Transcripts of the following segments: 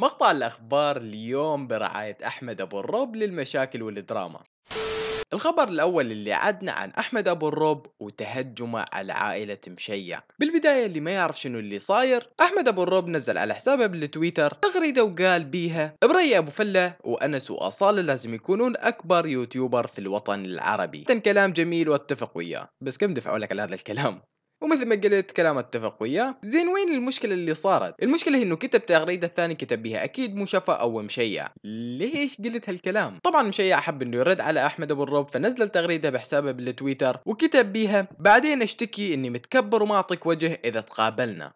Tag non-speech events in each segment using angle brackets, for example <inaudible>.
مقطع الأخبار اليوم برعاية أحمد أبو الرب للمشاكل والدراما الخبر الأول اللي عدنا عن أحمد أبو الرب وتهجمه على عائلة مشيع بالبداية اللي ما يعرف شنو اللي صاير أحمد أبو الرب نزل على حسابه بالتويتر تغريدة وقال بيها بري أبو فلة وأنس وأصالة لازم يكونون أكبر يوتيوبر في الوطن العربي كلام جميل واتفق وياه بس كم دفعوا لك على هذا الكلام ومثل ما قلت كلام اتفق وياه زين وين المشكله اللي صارت المشكله انه كتب تغريده الثاني كتب بها اكيد مشفى او مشيع ليش قلت هالكلام طبعا مشيع حب انه يرد على احمد ابو الرب فنزل التغريده بحسابه بالتويتر وكتب بيها بعدين اشتكي اني متكبر وما اعطيك وجه اذا تقابلنا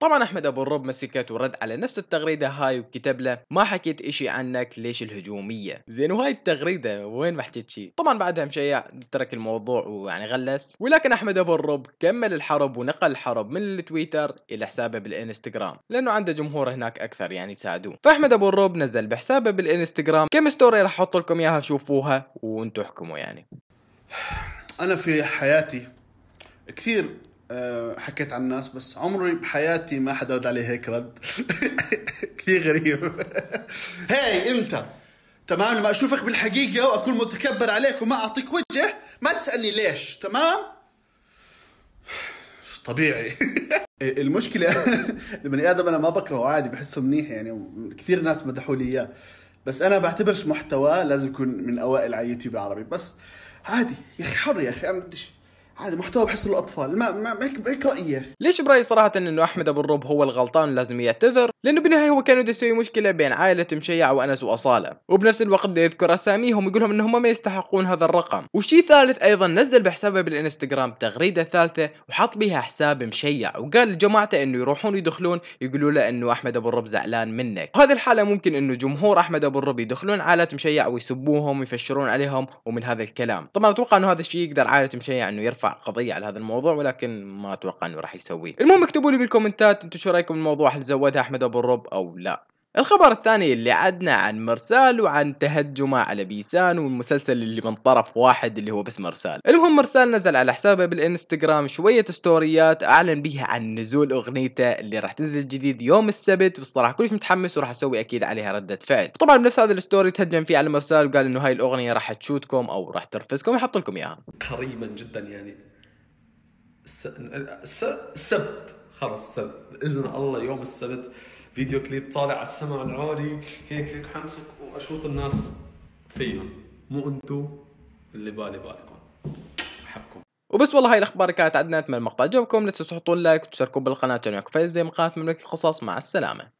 طبعا احمد ابو الرب مسكت ورد على نفس التغريده هاي وكتب له ما حكيت اشي عنك ليش الهجوميه زين وهاي التغريده وين ما حكيت شيء طبعا بعدها مشيع ترك الموضوع ويعني غلس ولكن احمد ابو الرب كمل الحرب ونقل الحرب من التويتر الى حسابه بالانستغرام لانه عنده جمهور هناك اكثر يعني يساعدوه فاحمد ابو الرب نزل بحسابه بالانستغرام كم ستوري راح احط لكم اياها شوفوها وانتم احكموا يعني انا في حياتي كثير آه، حكيت عن الناس بس عمري بحياتي ما حدا رد علي هيك رد <laughs> كثير غريب <laughs> هاي انت تمام لما اشوفك بالحقيقه واكون متكبر عليك وما اعطيك وجه ما تسالني ليش تمام طبيعي <laughs> إيه، المشكله البني ادم انا ما بكرهه عادي بحسه منيح يعني كثير ناس مدحوا لي اياه بس انا بعتبرش محتوى لازم يكون من اوائل على يوتيوب العربي بس عادي يا اخي حر يا اخي انا بديش هذا محتوى بحس الاطفال ما ما هيك رايي ليش برايي صراحه انه احمد ابو الرب هو الغلطان ولازم يعتذر لانه بالنهايه هو كان يسوي مشكله بين عائله مشيع وانس واصاله وبنفس الوقت بده يذكر اساميهم ويقول لهم انهم ما يستحقون هذا الرقم وشي ثالث ايضا نزل بحسابه بالانستغرام تغريده ثالثه وحط بها حساب مشيع وقال لجماعته انه يروحون يدخلون يقولوا له انه احمد ابو الرب زعلان منك وهذه الحاله ممكن انه جمهور احمد ابو الرب يدخلون عائله مشيع ويسبوهم ويفشرون عليهم ومن هذا الكلام طبعا اتوقع انه هذا الشيء يقدر عائله مشيع انه يرفع قضيه على هذا الموضوع ولكن ما اتوقع انه راح يسويه المهم اكتبوا لي بالكومنتات انتم شو رايكم الموضوع هل زودها احمد ابو الرب او لا الخبر الثاني اللي عدنا عن مرسال وعن تهجمه على بيسان والمسلسل اللي من طرف واحد اللي هو بس مرسال المهم مرسال نزل على حسابه بالانستغرام شوية ستوريات اعلن بيها عن نزول اغنيته اللي راح تنزل جديد يوم السبت بصراحة كلش متحمس وراح اسوي اكيد عليها ردة فعل طبعا بنفس هذا الستوري تهجم فيه على مرسال وقال انه هاي الاغنية راح تشوتكم او راح ترفزكم ويحط لكم اياها قريبا جدا يعني السبت خلاص السبت باذن الله يوم السبت فيديو كليب طالع على السماء العالي هيك هيك حمسك واشوط الناس فيهم مو انتو اللي بالي بالكم بحبكم وبس والله هاي الاخبار كانت عندنا اتمنى المقطع عجبكم لا تنسوا تحطون لايك وتشتركوا بالقناه عشان يعرفوا فايز مقاطع مملكه القصص مع السلامه